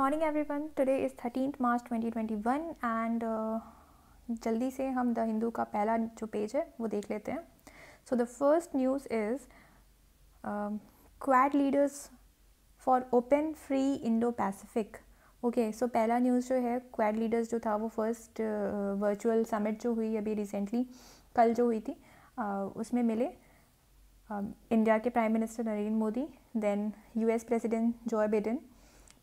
Morning everyone today is thirteen March 2021 and जल्दी से हम द हिंदू का पहला जो पेज है वो देख लेते हैं so the first news is quad leaders for open free Indo Pacific okay so पहला न्यूज़ जो है क्वैड लीडर्स जो था वो फर्स्ट वर्चुअल समिट जो हुई अभी रिसेंटली कल जो हुई थी uh, उसमें मिले इंडिया um, uh, के prime minister Narendra Modi then U S president Joe Biden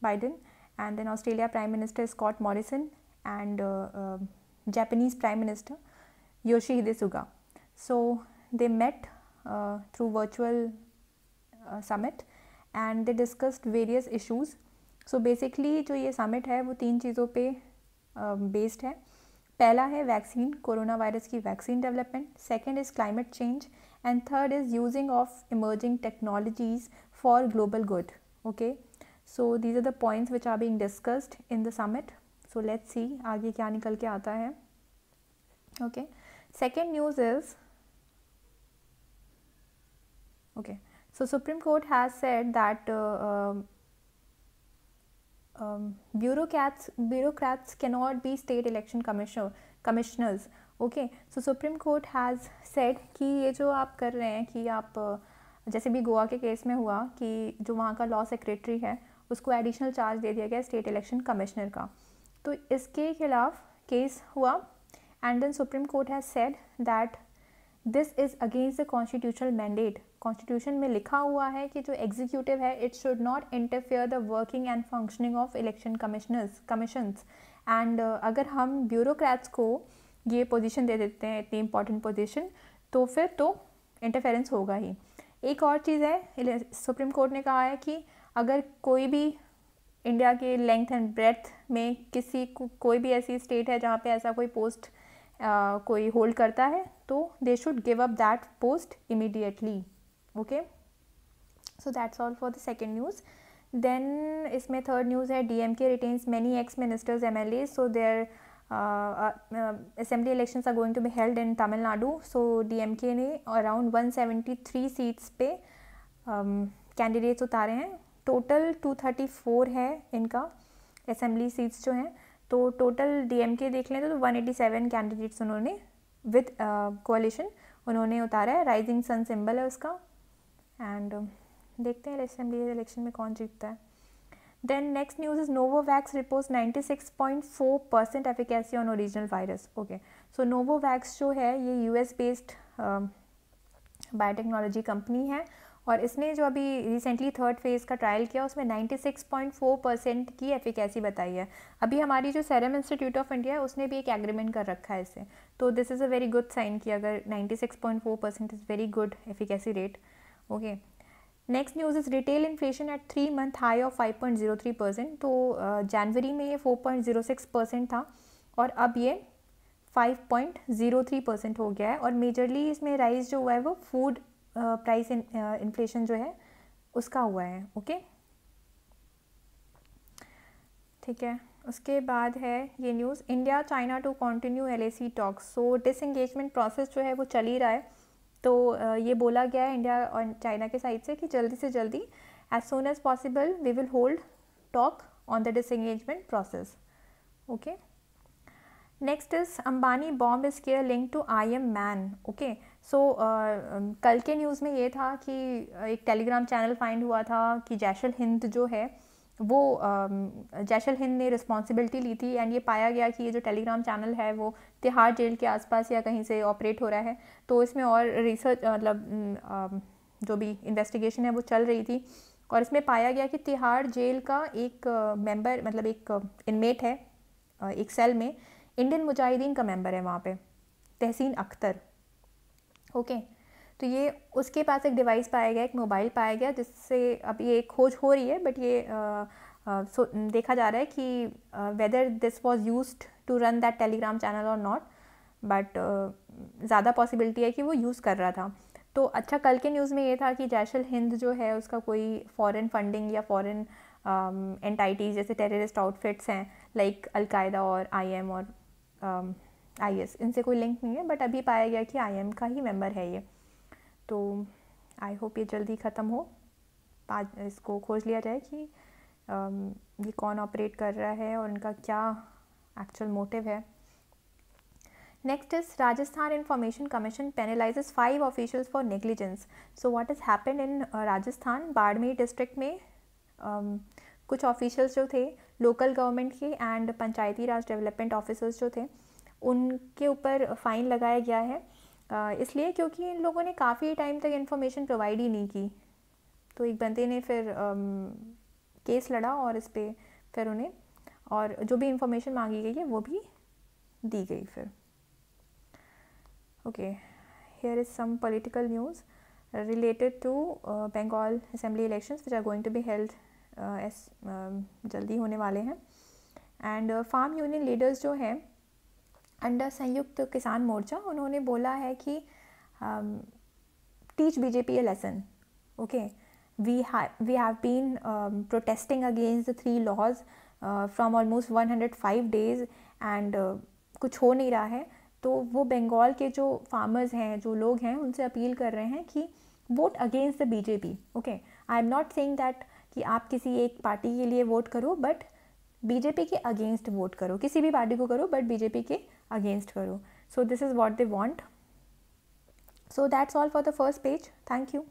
Biden and then Australia Prime Minister Scott Morrison and uh, uh Japanese Prime Minister Yoshihide Suga. So they met uh, through virtual uh, summit and they discussed various issues. So basically जो ये summit है वो तीन चीज़ों पे um, based है पहला है वैक्सीन कोरोना वायरस की vaccine development second is climate change and third is using of emerging technologies for global good okay so these are the points which are being discussed in the summit so let's see आगे क्या निकल के आता है ओके second news is okay so supreme court has said that bureaucrats bureaucrats can not be state election commissioners okay so supreme court has said कि ये जो आप कर रहे हैं कि आप जैसे भी गोवा के केस में हुआ कि जो वहाँ का लॉ सेक्रेटरी है उसको एडिशनल चार्ज दे दिया गया स्टेट इलेक्शन कमिश्नर का तो इसके खिलाफ केस हुआ and then supreme court has said that this is against the constitutional mandate constitution में लिखा हुआ है कि जो एग्जीक्यूटिव है it should not interfere the working and functioning of election commissioners commissions and अगर हम ब्यूरोक्रेट्स को ये पोजीशन दे देते हैं इतनी इंपॉर्टेंट पोजीशन तो फिर तो इंटरफेरेंस होगा ही एक और चीज़ है सुप्रीम कोर्ट ने कहा है कि अगर कोई भी इंडिया के लेंथ एंड ब्रेथ में किसी को कोई भी ऐसी स्टेट है जहाँ पे ऐसा कोई पोस्ट आ, कोई होल्ड करता है तो they should give up that post immediately okay so that's all for the second news then इसमें थर्ड न्यूज़ है D M K retains many ex ministers M L A so their assembly election are going to be held in Tamil Nadu so D M K ने around one seventy three seats पे candidates um, उतारे हैं total 234 है इनका assembly seats जो हैं तो total DMK देख लें तो 187 तो कैंडिडेट्स उन्होंने विद कोalition uh, उन्होंने उतारा है राइजिंग सन सिंबल है उसका एंड um, देखते हैं असेंबली इलेक्शन में कौन जीतता है then next news is Novavax report six point four percent efficacy on original virus okay so Novavax जो है ये यूएस बेस्ड बायोटेक्नोलॉजी कंपनी है और इसने जो अभी रिसेंटली थर्ड फेज़ का ट्रायल किया उसमें 96.4 परसेंट की एफिकेसी बताई है अभी हमारी जो सैरम इंस्टीट्यूट ऑफ इंडिया है उसने भी एक एग्रीमेंट कर रखा है इसे तो this is a very good sign कि अगर 96.4 percent is very good efficacy rate okay next news is retail inflation at three month high of three percent तो जनवरी में ये सिक्स परसेंट था और अब ये थ्री परसेंट हो गया है और मेजरली इसमें राइज जो हुआ है वो फूड प्राइस इन्फ्लेशन जो है उसका हुआ है ओके ठीक है उसके बाद है ये news India China to continue L talks so disengagement process जो है वो चल ही रहा है तो ये बोला गया है इंडिया और चाइना के साइड से कि जल्दी से जल्दी as soon as possible we will hold talk on the disengagement process okay next is Ambani bomb is care link to I M man okay so so, uh, um, कल के news में ये था कि uh, एक टेलीग्राम चैनल फाइंड हुआ था कि जैशल हिंद जो है वो uh, जैशल हिंद ने रिस्पॉन्सिबिलिटी ली थी एंड ये पाया गया कि ये जो टेलीग्राम चैनल है वो तिहाड़ जेल के आसपास या कहीं से ऑपरेट हो रहा है तो इसमें और रिसर्च मतलब um, जो भी इन्वेस्टिगेशन है वो चल रही थी और इसमें पाया गया कि तिहाड़ जेल का एक मेंबर uh, मतलब एक इनमेट uh, है एक सेल में इंडियन मुजाहिदीन का मेंबर है वहाँ पे तहसीन अख्तर ओके तो ये उसके पास एक डिवाइस पाया गया एक मोबाइल पाया गया जिससे अब ये खोज हो रही है बट ये आ, आ, सो देखा जा रहा है कि whether this was used to run that Telegram channel और नॉट बट ज़्यादा पॉसिबिलिटी है कि वो यूज़ कर रहा था तो अच्छा कल के न्यूज़ में ये था कि जैशल हिंद जो है उसका कोई फॉरेन फंडिंग या फॉरेन एंटाइटीज़ जैसे टेररिस्ट आउटफिट्स हैं लाइक अलकायदा और आईएम और आई एस इनसे कोई लिंक नहीं है बट अभी पाया गया कि आई एम का ही मेम्बर है ये तो आई होप ये जल्दी ख़त्म हो पाँच इसको खोज लिया जाए कि ये कौन ऑपरेट कर रहा है और इनका क्या एक्चुअल मोटिव है next is Rajasthan information commission penalizes five officials for negligence so what is happen in Rajasthan Barmer district में um, कुछ ऑफिशल्स जो थे लोकल गवर्नमेंट के and Panchayati Raj development officers जो थे उनके ऊपर फ़ाइन लगाया गया है इसलिए क्योंकि इन लोगों ने काफ़ी टाइम तक इन्फॉर्मेशन प्रोवाइड ही नहीं की तो एक बंदे ने फिर केस लड़ा और इस पर फिर उन्हें और जो भी इंफॉर्मेशन मांगी गई है वो भी दी गई फिर okay here is some political news related to Bengal assembly elections which are going to be held जल्दी होने वाले हैं एंड फार्म यूनियन लीडर्स जो हैं अंडर संयुक्त किसान मोर्चा उन्होंने बोला है कि teach BJP a lesson okay we we have been protesting against the three laws from almost one hundred five days and कुछ हो नहीं रहा है तो वो बंगाल के जो फार्मर्स हैं जो लोग हैं उनसे अपील कर रहे हैं कि vote against the BJP okay I am not saying that कि आप किसी एक पार्टी के लिए वोट करो बट बीजेपी के अगेंस्ट वोट करो किसी भी पार्टी को करो बट बीजेपी के against Guru. So this is what they want. So that's all for the first page. Thank you.